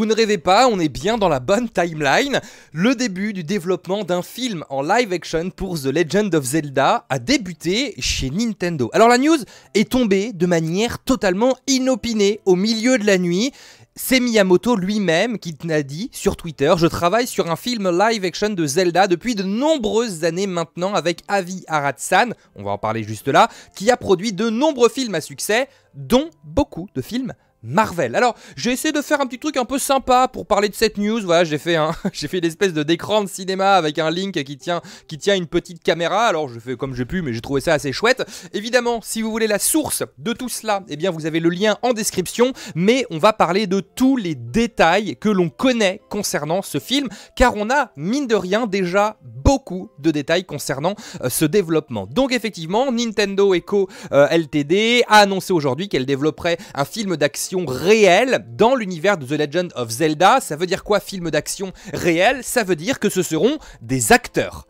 Vous ne rêvez pas, on est bien dans la bonne timeline. Le début du développement d'un film en live action pour The Legend of Zelda a débuté chez Nintendo. Alors la news est tombée de manière totalement inopinée au milieu de la nuit. C'est Miyamoto lui-même qui t'a dit sur Twitter Je travaille sur un film live action de Zelda depuis de nombreuses années maintenant avec Avi Aratsan, on va en parler juste là, qui a produit de nombreux films à succès, dont beaucoup de films Marvel. Alors, j'ai essayé de faire un petit truc un peu sympa pour parler de cette news. Voilà, j'ai fait un, j'ai fait une espèce de d'écran de cinéma avec un link qui tient, qui tient une petite caméra. Alors, je fais comme j'ai pu, mais j'ai trouvé ça assez chouette. Évidemment, si vous voulez la source de tout cela, eh bien, vous avez le lien en description. Mais on va parler de tous les détails que l'on connaît concernant ce film, car on a, mine de rien, déjà beaucoup de détails concernant euh, ce développement. Donc, effectivement, Nintendo Echo euh, LTD a annoncé aujourd'hui qu'elle développerait un film d'action réelle dans l'univers de The Legend of Zelda. Ça veut dire quoi film d'action réel Ça veut dire que ce seront des acteurs.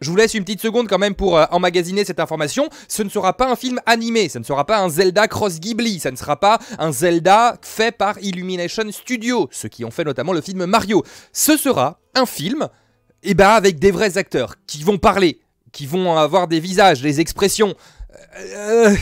Je vous laisse une petite seconde quand même pour euh, emmagasiner cette information. Ce ne sera pas un film animé, ça ne sera pas un Zelda Cross Ghibli, ça ne sera pas un Zelda fait par Illumination Studio, ceux qui ont fait notamment le film Mario. Ce sera un film et eh ben, avec des vrais acteurs qui vont parler, qui vont avoir des visages, des expressions. Euh, euh,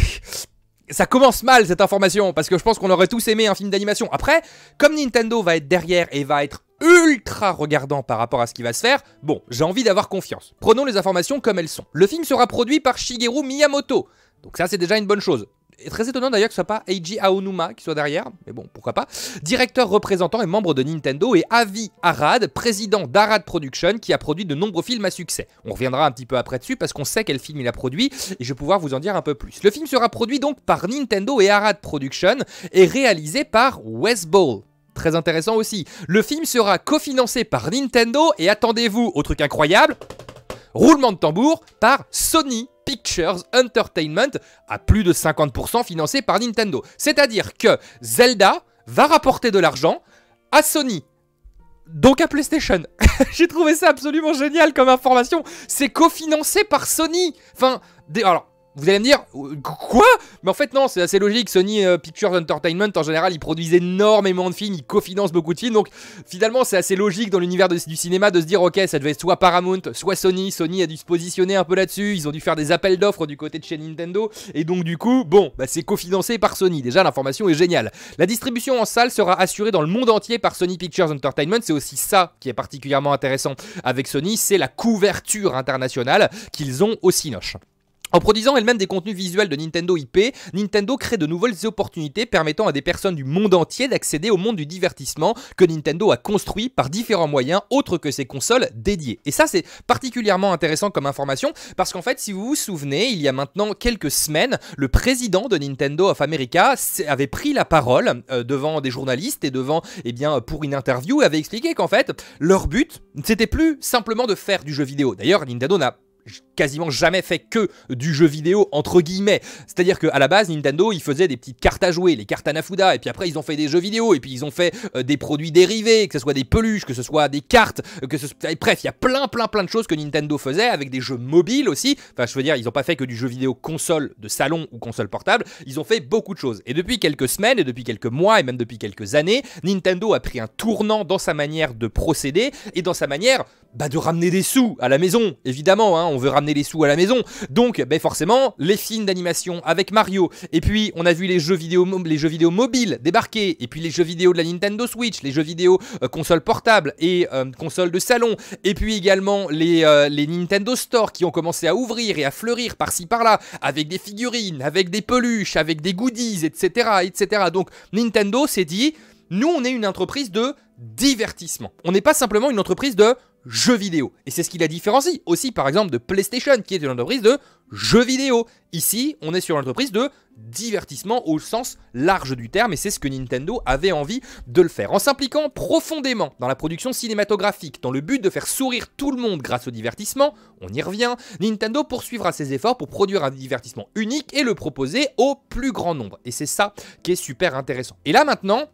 ça commence mal cette information, parce que je pense qu'on aurait tous aimé un film d'animation. Après, comme Nintendo va être derrière et va être ultra regardant par rapport à ce qui va se faire, bon, j'ai envie d'avoir confiance. Prenons les informations comme elles sont. Le film sera produit par Shigeru Miyamoto, donc ça c'est déjà une bonne chose très étonnant d'ailleurs que ce soit pas Eiji Aonuma qui soit derrière, mais bon, pourquoi pas. Directeur représentant et membre de Nintendo et Avi Arad, président d'Arad Production qui a produit de nombreux films à succès. On reviendra un petit peu après dessus parce qu'on sait quel film il a produit et je vais pouvoir vous en dire un peu plus. Le film sera produit donc par Nintendo et Arad Production et réalisé par Wes Ball. Très intéressant aussi. Le film sera cofinancé par Nintendo et attendez-vous au truc incroyable, roulement de tambour, par Sony Pictures Entertainment, à plus de 50% financé par Nintendo. C'est-à-dire que Zelda va rapporter de l'argent à Sony donc à PlayStation. J'ai trouvé ça absolument génial comme information. C'est cofinancé par Sony. Enfin, alors vous allez me dire, quoi Mais en fait non, c'est assez logique, Sony euh, Pictures Entertainment, en général, ils produisent énormément de films, ils cofinancent beaucoup de films, donc finalement c'est assez logique dans l'univers du cinéma de se dire, ok, ça devait être soit Paramount, soit Sony, Sony a dû se positionner un peu là-dessus, ils ont dû faire des appels d'offres du côté de chez Nintendo, et donc du coup, bon, bah, c'est cofinancé par Sony, déjà l'information est géniale. La distribution en salle sera assurée dans le monde entier par Sony Pictures Entertainment, c'est aussi ça qui est particulièrement intéressant avec Sony, c'est la couverture internationale qu'ils ont au Cinoche. En produisant elle-même des contenus visuels de Nintendo IP, Nintendo crée de nouvelles opportunités permettant à des personnes du monde entier d'accéder au monde du divertissement que Nintendo a construit par différents moyens autres que ses consoles dédiées. Et ça c'est particulièrement intéressant comme information parce qu'en fait si vous vous souvenez, il y a maintenant quelques semaines, le président de Nintendo of America avait pris la parole euh, devant des journalistes et devant eh bien euh, pour une interview et avait expliqué qu'en fait leur but c'était plus simplement de faire du jeu vidéo. D'ailleurs Nintendo n'a quasiment jamais fait que du jeu vidéo entre guillemets. C'est-à-dire qu'à la base, Nintendo, ils faisaient des petites cartes à jouer, les cartes à Nafuda, et puis après ils ont fait des jeux vidéo, et puis ils ont fait euh, des produits dérivés, que ce soit des peluches, que ce soit des cartes, euh, que ce bref, il y a plein plein plein de choses que Nintendo faisait avec des jeux mobiles aussi. Enfin, je veux dire, ils n'ont pas fait que du jeu vidéo console de salon ou console portable, ils ont fait beaucoup de choses. Et depuis quelques semaines, et depuis quelques mois, et même depuis quelques années, Nintendo a pris un tournant dans sa manière de procéder et dans sa manière bah, de ramener des sous à la maison. Évidemment, hein. on veut les sous à la maison. Donc, ben forcément, les films d'animation avec Mario. Et puis, on a vu les jeux vidéo, les jeux vidéo mobiles débarquer. Et puis, les jeux vidéo de la Nintendo Switch, les jeux vidéo euh, console portable et euh, console de salon. Et puis également les, euh, les Nintendo Store qui ont commencé à ouvrir et à fleurir par-ci par-là avec des figurines, avec des peluches, avec des goodies, etc., etc. Donc, Nintendo s'est dit, nous, on est une entreprise de divertissement. On n'est pas simplement une entreprise de jeux vidéo. Et c'est ce qui la différencie aussi par exemple de PlayStation qui est une entreprise de jeux vidéo. Ici, on est sur une entreprise de divertissement au sens large du terme et c'est ce que Nintendo avait envie de le faire. En s'impliquant profondément dans la production cinématographique, dans le but de faire sourire tout le monde grâce au divertissement, on y revient, Nintendo poursuivra ses efforts pour produire un divertissement unique et le proposer au plus grand nombre. Et c'est ça qui est super intéressant. Et là maintenant,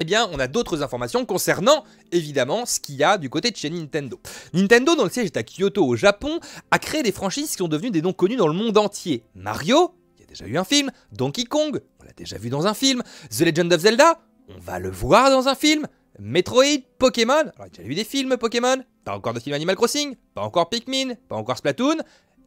eh bien, on a d'autres informations concernant, évidemment, ce qu'il y a du côté de chez Nintendo. Nintendo, dont le siège est à Kyoto, au Japon, a créé des franchises qui sont devenues des noms connus dans le monde entier. Mario, il y a déjà eu un film. Donkey Kong, on l'a déjà vu dans un film. The Legend of Zelda, on va le voir dans un film. Metroid, Pokémon, alors a déjà eu des films Pokémon, pas encore de film Animal Crossing, pas encore Pikmin, pas encore Splatoon,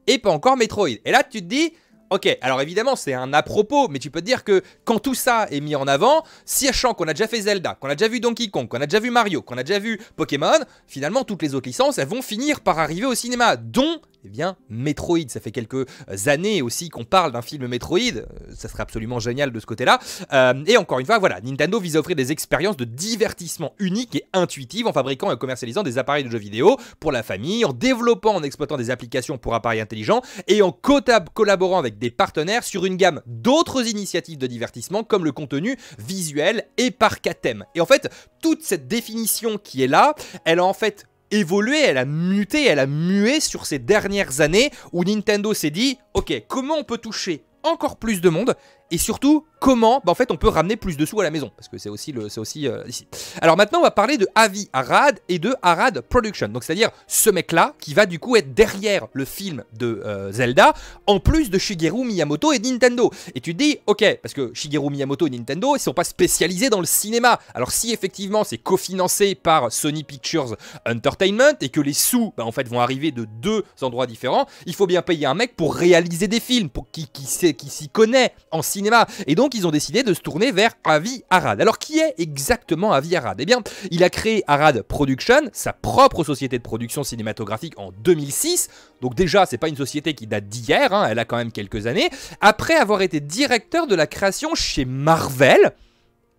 et pas encore Metroid. Et là, tu te dis, Ok, alors évidemment, c'est un à propos, mais tu peux te dire que quand tout ça est mis en avant, sachant qu'on a déjà fait Zelda, qu'on a déjà vu Donkey Kong, qu'on a déjà vu Mario, qu'on a déjà vu Pokémon, finalement, toutes les autres licences, elles vont finir par arriver au cinéma, dont eh bien Metroid. Ça fait quelques euh, années aussi qu'on parle d'un film Metroid, euh, ça serait absolument génial de ce côté-là. Euh, et encore une fois, voilà, Nintendo vise à offrir des expériences de divertissement uniques et intuitives en fabriquant et commercialisant des appareils de jeux vidéo pour la famille, en développant, en exploitant des applications pour appareils intelligents et en collaborant avec des partenaires sur une gamme d'autres initiatives de divertissement comme le contenu visuel et par thème. Et en fait, toute cette définition qui est là, elle a en fait évolué, elle a muté, elle a mué sur ces dernières années où Nintendo s'est dit, ok, comment on peut toucher encore plus de monde et surtout comment bah, en fait on peut ramener plus de sous à la maison parce que c'est aussi le c'est aussi euh, ici. Alors maintenant on va parler de Avi Arad et de Arad Production. Donc c'est-à-dire ce mec là qui va du coup être derrière le film de euh, Zelda en plus de Shigeru Miyamoto et Nintendo. Et tu te dis OK parce que Shigeru Miyamoto et Nintendo ils sont pas spécialisés dans le cinéma. Alors si effectivement c'est cofinancé par Sony Pictures Entertainment et que les sous bah, en fait vont arriver de deux endroits différents, il faut bien payer un mec pour réaliser des films pour qui qui, qui s'y connaît en cinéma et donc, ils ont décidé de se tourner vers Avi Arad. Alors, qui est exactement Avi Arad Eh bien, il a créé Arad Production, sa propre société de production cinématographique en 2006. Donc déjà, c'est pas une société qui date d'hier, hein, elle a quand même quelques années. Après avoir été directeur de la création chez Marvel,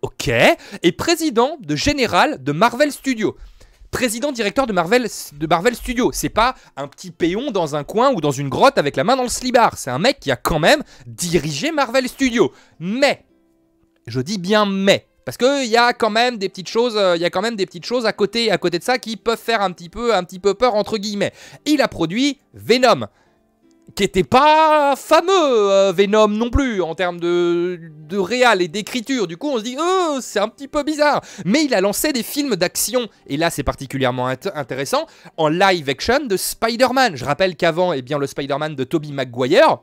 ok, et président de général de Marvel Studios président-directeur de Marvel, de Marvel Studios. C'est pas un petit péon dans un coin ou dans une grotte avec la main dans le slibard. C'est un mec qui a quand même dirigé Marvel Studios. Mais, je dis bien mais, parce qu'il y a quand même des petites choses, euh, il y a quand même des petites choses à côté, à côté de ça qui peuvent faire un petit peu, un petit peu peur entre guillemets. Il a produit Venom qui était pas fameux euh, Venom non plus en termes de, réal et d'écriture. Du coup, on se dit, oh, c'est un petit peu bizarre. Mais il a lancé des films d'action, et là c'est particulièrement intéressant, en live action de Spider-Man. Je rappelle qu'avant, eh bien, le Spider-Man de Tobey Maguire,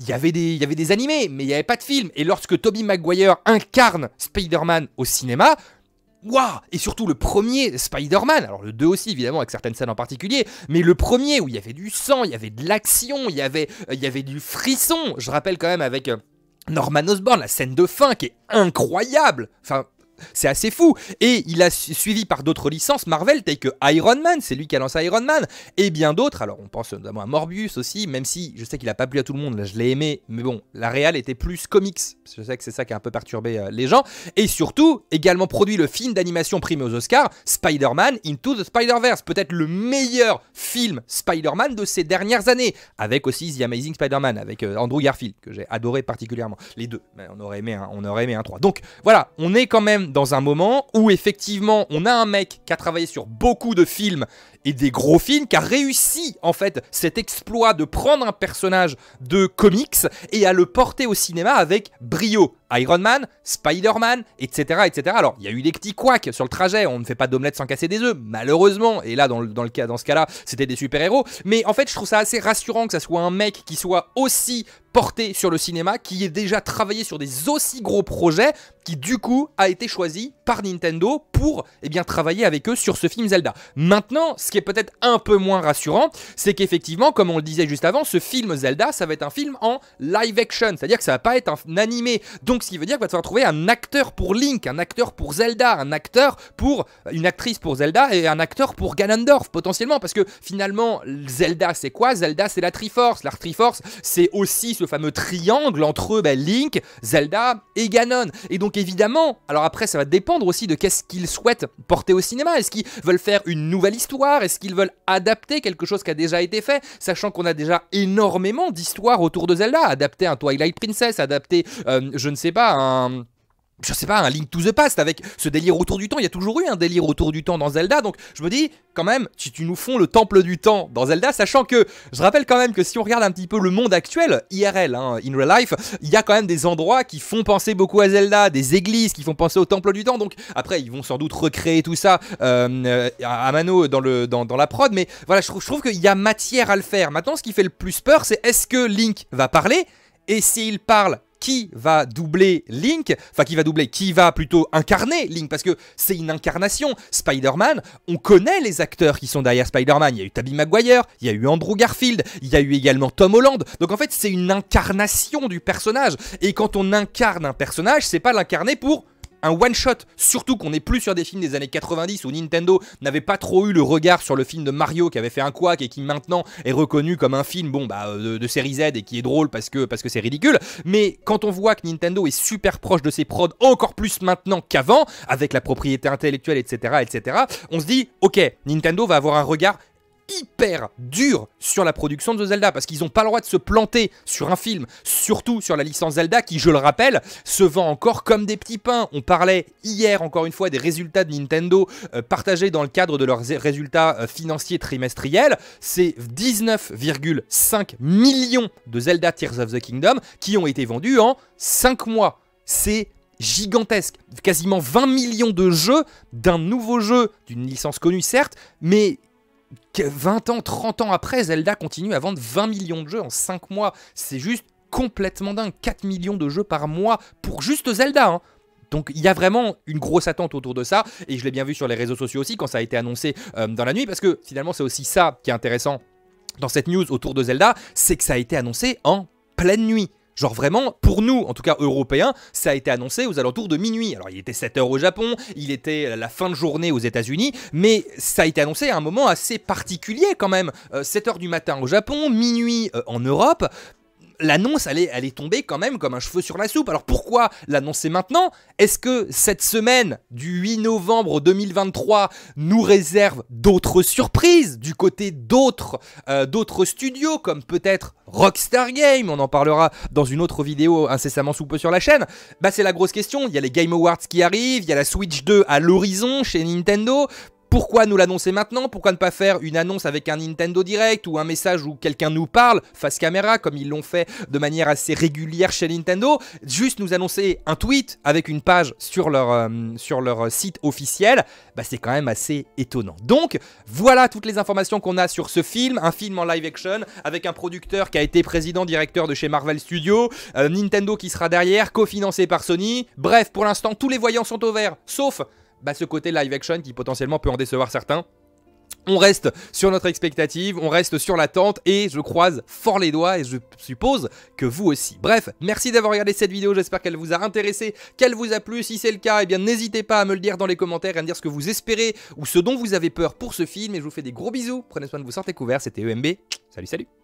il y, avait des, il y avait des animés, mais il n'y avait pas de film. Et lorsque Tobey Maguire incarne Spider-Man au cinéma, waouh Et surtout le premier Spider-Man, alors le 2 aussi évidemment avec certaines scènes en particulier, mais le premier où il y avait du sang, il y avait de l'action, il y avait, euh, il y avait du frisson. Je rappelle quand même avec euh, Norman Osborn, la scène de fin qui est incroyable. Enfin, c'est assez fou. Et il a suivi par d'autres licences Marvel, telles que Iron Man, c'est lui qui a lancé Iron Man, et bien d'autres. Alors on pense notamment à Morbius aussi, même si je sais qu'il a pas plu à tout le monde, je l'ai aimé, mais bon, la réal était plus comics. Je sais que c'est ça qui a un peu perturbé euh, les gens. Et surtout, également produit le film d'animation primé aux Oscars, Spider-Man Into the Spider-Verse, peut-être le meilleur film Spider-Man de ces dernières années, avec aussi The Amazing Spider-Man, avec euh, Andrew Garfield, que j'ai adoré particulièrement. Les deux, mais on aurait aimé on aurait aimé un 3. Donc voilà, on est quand même dans un moment où effectivement on a un mec qui a travaillé sur beaucoup de films et des gros films qui a réussi en fait cet exploit de prendre un personnage de comics et à le porter au cinéma avec brio. Iron Man, Spider-Man, etc., etc. Alors, il y a eu des petits couacs sur le trajet, on ne fait pas d'omelette sans casser des œufs, malheureusement, et là, dans, le, cas, dans ce cas-là, c'était des super-héros, mais en fait, je trouve ça assez rassurant que ça soit un mec qui soit aussi porté sur le cinéma, qui ait déjà travaillé sur des aussi gros projets, qui du coup a été choisi par Nintendo pour eh bien, travailler avec eux sur ce film Zelda. Maintenant, ce qui est peut-être un peu moins rassurant, c'est qu'effectivement, comme on le disait juste avant, ce film Zelda, ça va être un film en live action, c'est-à-dire que ça va pas être un animé. Donc ce qui veut dire qu'on va devoir trouver un acteur pour Link, un acteur pour Zelda, un acteur pour euh, une actrice pour Zelda et un acteur pour Ganondorf potentiellement parce que finalement Zelda c'est quoi Zelda c'est la Triforce. La Triforce c'est aussi ce fameux triangle entre ben, Link, Zelda et Ganon. Et donc évidemment, alors après ça va dépendre aussi de qu'est-ce qu'ils souhaitent porter au cinéma. Est-ce qu'ils veulent faire une nouvelle histoire est-ce qu'ils veulent adapter quelque chose qui a déjà été fait, sachant qu'on a déjà énormément d'histoires autour de Zelda Adapter un Twilight Princess, adapter, euh, je ne sais pas, un je sais pas, un Link to the Past avec ce délire autour du temps. Il y a toujours eu un délire autour du temps dans Zelda, donc je me dis quand même, si tu nous fonds le temple du temps dans Zelda, sachant que je rappelle quand même que si on regarde un petit peu le monde actuel, IRL, hein, in real life, il y a quand même des endroits qui font penser beaucoup à Zelda, des églises qui font penser au temple du temps. Donc après, ils vont sans doute recréer tout ça euh, à Mano dans, la prod, mais voilà, je, je trouve qu'il y a matière à le faire. Maintenant, ce qui fait le plus peur, c'est est-ce que Link va parler et s'il parle, qui va doubler Link, enfin qui va doubler, qui va plutôt incarner Link, parce que c'est une incarnation. Spider-Man, on connaît les acteurs qui sont derrière Spider-Man. Il y a eu Tabby Maguire, il y a eu Andrew Garfield, il y a eu également Tom Holland. Donc en fait, c'est une incarnation du personnage. Et quand on incarne un personnage, c'est pas l'incarner pour un one-shot, surtout qu'on n'est plus sur des films des années 90 où Nintendo n'avait pas trop eu le regard sur le film de Mario qui avait fait un quack et qui maintenant est reconnu comme un film bon bah euh, de, série Z et qui est drôle parce que parce que c'est ridicule, mais quand on voit que Nintendo est super proche de ses prods encore plus maintenant qu'avant avec la propriété intellectuelle etc etc, on se dit OK, Nintendo va avoir un regard hyper dur sur la production de The Zelda parce qu'ils n'ont pas le droit de se planter sur un film, surtout sur la licence Zelda qui, je le rappelle, se vend encore comme des petits pains. On parlait hier encore une fois des résultats de Nintendo euh, partagés dans le cadre de leurs résultats euh, financiers trimestriels. C'est 19,5 millions de Zelda Tears of the Kingdom qui ont été vendus en 5 mois. C'est gigantesque. Quasiment 20 millions de jeux d'un nouveau jeu, d'une licence connue certes, mais 20 ans, 30 ans après, Zelda continue à vendre 20 millions de jeux en 5 mois. C'est juste complètement dingue. 4 millions de jeux par mois pour juste Zelda. Hein. Donc il y a vraiment une grosse attente autour de ça, et je l'ai bien vu sur les réseaux sociaux aussi quand ça a été annoncé euh, dans la nuit, parce que finalement c'est aussi ça qui est intéressant dans cette news autour de Zelda, c'est que ça a été annoncé en pleine nuit. Genre vraiment, pour nous, en tout cas européens, ça a été annoncé aux alentours de minuit. Alors il était 7h au Japon, il était la fin de journée aux États-Unis, mais ça a été annoncé à un moment assez particulier quand même. 7h euh, du matin au Japon, minuit euh, en Europe l'annonce, elle est, elle tombée quand même comme un cheveu sur la soupe. Alors pourquoi l'annoncer maintenant Est-ce que cette semaine du 8 novembre 2023 nous réserve d'autres surprises du côté d'autres euh, studios comme peut-être Rockstar Game On en parlera dans une autre vidéo incessamment sous peu sur la chaîne. Bah c'est la grosse question. Il y a les Game Awards qui arrivent, il y a la Switch 2 à l'horizon chez Nintendo. Pourquoi nous l'annoncer maintenant Pourquoi ne pas faire une annonce avec un Nintendo Direct ou un message où quelqu'un nous parle face caméra comme ils l'ont fait de manière assez régulière chez Nintendo Juste nous annoncer un tweet avec une page sur leur, euh, sur leur site officiel, bah c'est quand même assez étonnant. Donc voilà toutes les informations qu'on a sur ce film, un film en live action avec un producteur qui a été président directeur de chez Marvel Studios, euh, Nintendo qui sera derrière, cofinancé par Sony. Bref, pour l'instant tous les voyants sont au vert, sauf bah, ce côté live action qui potentiellement peut en décevoir certains. On reste sur notre expectative, on reste sur l'attente et je croise fort les doigts et je suppose que vous aussi. Bref, merci d'avoir regardé cette vidéo, j'espère qu'elle vous a intéressé, qu'elle vous a plu. Si c'est le cas, eh bien n'hésitez pas à me le dire dans les commentaires à me dire ce que vous espérez ou ce dont vous avez peur pour ce film. Et je vous fais des gros bisous, prenez soin de vous, sortez couvert. c'était EMB. Salut, salut